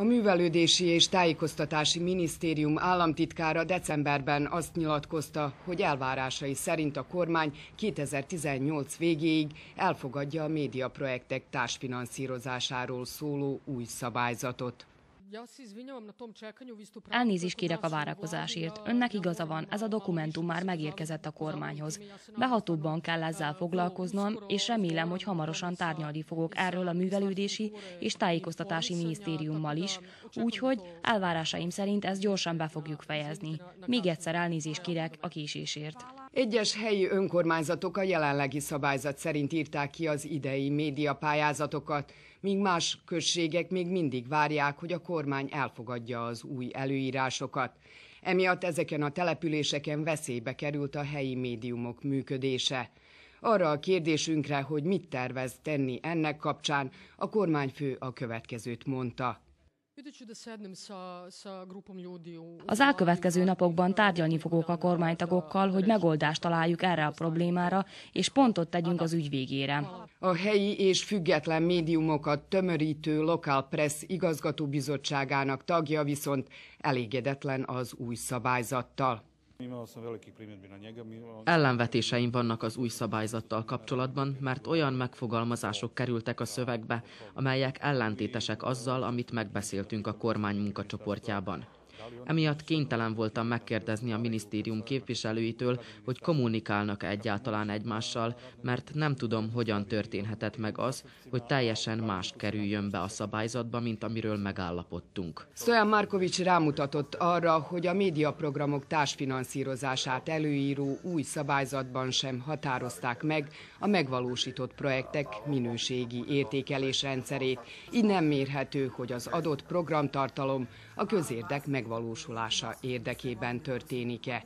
A Művelődési és Tájékoztatási Minisztérium államtitkára decemberben azt nyilatkozta, hogy elvárásai szerint a kormány 2018 végéig elfogadja a médiaprojektek társfinanszírozásáról szóló új szabályzatot. Elnézést kérek a várakozásért. Önnek igaza van, ez a dokumentum már megérkezett a kormányhoz. Behatóbban kell ezzel foglalkoznom, és remélem, hogy hamarosan tárgyalni fogok erről a művelődési és tájékoztatási minisztériummal is, úgyhogy elvárásaim szerint ezt gyorsan be fogjuk fejezni. Még egyszer elnézést kérek a késésért. Egyes helyi önkormányzatok a jelenlegi szabályzat szerint írták ki az idei médiapályázatokat, míg más községek még mindig várják, hogy a kormány elfogadja az új előírásokat. Emiatt ezeken a településeken veszélybe került a helyi médiumok működése. Arra a kérdésünkre, hogy mit tervez tenni ennek kapcsán, a kormányfő a következőt mondta. Az elkövetkező napokban tárgyalni fogok a kormánytagokkal, hogy megoldást találjuk erre a problémára, és pontot tegyünk az ügy végére. A helyi és független médiumokat tömörítő local Press igazgatóbizottságának tagja viszont elégedetlen az új szabályzattal. Ellenvetéseim vannak az új szabályzattal kapcsolatban, mert olyan megfogalmazások kerültek a szövegbe, amelyek ellentétesek azzal, amit megbeszéltünk a kormány munkacsoportjában. Emiatt kénytelen voltam megkérdezni a minisztérium képviselőitől, hogy kommunikálnak egyáltalán egymással, mert nem tudom, hogyan történhetett meg az, hogy teljesen más kerüljön be a szabályzatba, mint amiről megállapodtunk. Stojan Markovics rámutatott arra, hogy a médiaprogramok társfinanszírozását előíró új szabályzatban sem határozták meg a megvalósított projektek minőségi értékelés rendszerét. Így nem mérhető, hogy az adott programtartalom a közérdek meg megvalósulása érdekében történik-e.